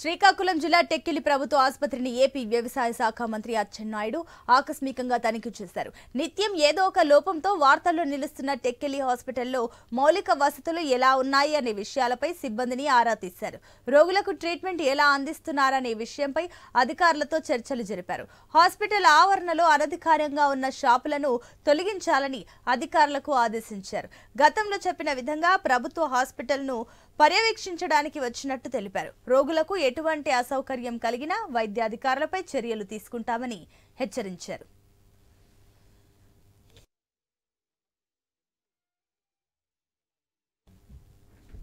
శ్రీకాకుళం జిల్లా టెక్కిలి ప్రభుత్వ ఆసుపత్రిని ఏపీ వ్యవసాయ శాఖ మంత్రి అచ్చెన్నాయుడు ఆకస్మికంగా తనిఖీ చేశారు నిత్యం ఏదో ఒక లోపంతో వార్తల్లో నిలుస్తున్న టెక్కిలి హాస్పిటల్లో మౌలిక వసతులు ఎలా ఉన్నాయి అనే విషయాలపై సిబ్బందిని ఆరా తీశారు రోగులకు ట్రీట్మెంట్ ఎలా అందిస్తున్నారనే విషయంపై అధికారులతో చర్చలు జరిపారు హాస్పిటల్ ఆవరణలో అనధికారంగా ఉన్న షాపులను తొలగించాలని అధికారులకు ఆదేశించారు గతంలో చెప్పిన విధంగా ప్రభుత్వ హాస్పిటల్ను పర్యవేక్షించడానికి వచ్చినట్టు తెలిపారు రోగులకు ఎటువంటి అసౌకర్యం కలిగినా వైద్యాధికారులపై చర్యలు తీసుకుంటామని హెచ్చరించారు